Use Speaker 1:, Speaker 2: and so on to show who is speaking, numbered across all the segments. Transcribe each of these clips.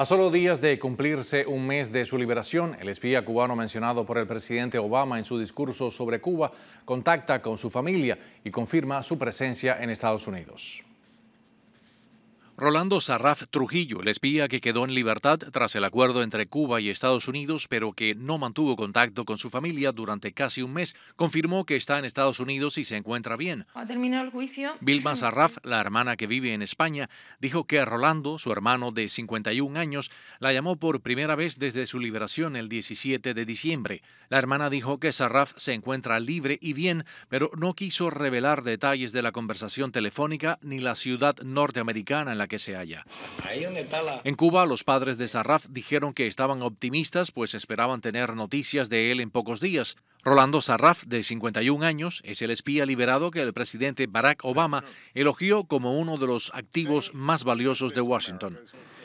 Speaker 1: A solo días de cumplirse un mes de su liberación, el espía cubano mencionado por el presidente Obama en su discurso sobre Cuba contacta con su familia y confirma su presencia en Estados Unidos. Rolando Sarraf Trujillo, el espía que quedó en libertad tras el acuerdo entre Cuba y Estados Unidos, pero que no mantuvo contacto con su familia durante casi un mes, confirmó que está en Estados Unidos y se encuentra bien.
Speaker 2: Ha terminado el juicio. Vilma Sarraf,
Speaker 1: la hermana que vive en España, dijo que a Rolando, su hermano de 51 años, la llamó por primera vez desde su liberación el 17 de diciembre. La hermana dijo que Sarraf se encuentra libre y bien, pero no quiso revelar detalles de la conversación telefónica ni la ciudad norteamericana en la que se haya. En Cuba, los padres de Sarraf dijeron que estaban optimistas, pues esperaban tener noticias de él en pocos días. Rolando Sarraf, de 51 años, es el espía liberado que el presidente Barack Obama elogió como uno de los activos más valiosos de Washington.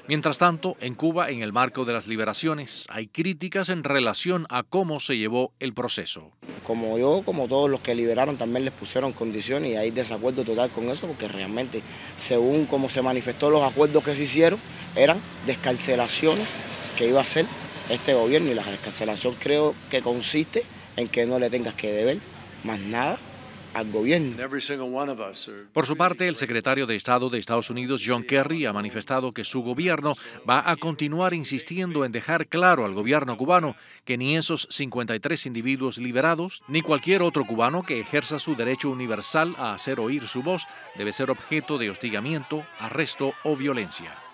Speaker 1: Mientras tanto, en Cuba, en el marco de las liberaciones, hay críticas en relación a cómo se
Speaker 2: llevó el proceso. Como yo, como todos los que liberaron, también les pusieron condiciones y hay desacuerdo total con eso, porque realmente, según cómo se manifestó, los acuerdos que se hicieron eran descarcelaciones que iba a hacer este gobierno y la descarcelación creo que consiste en que no le tengas que deber más nada
Speaker 1: por su parte, el secretario de Estado de Estados Unidos, John Kerry, ha manifestado que su gobierno va a continuar insistiendo en dejar claro al gobierno cubano que ni esos 53 individuos liberados, ni cualquier otro cubano que ejerza su derecho universal a hacer oír su voz, debe ser objeto de hostigamiento, arresto o violencia.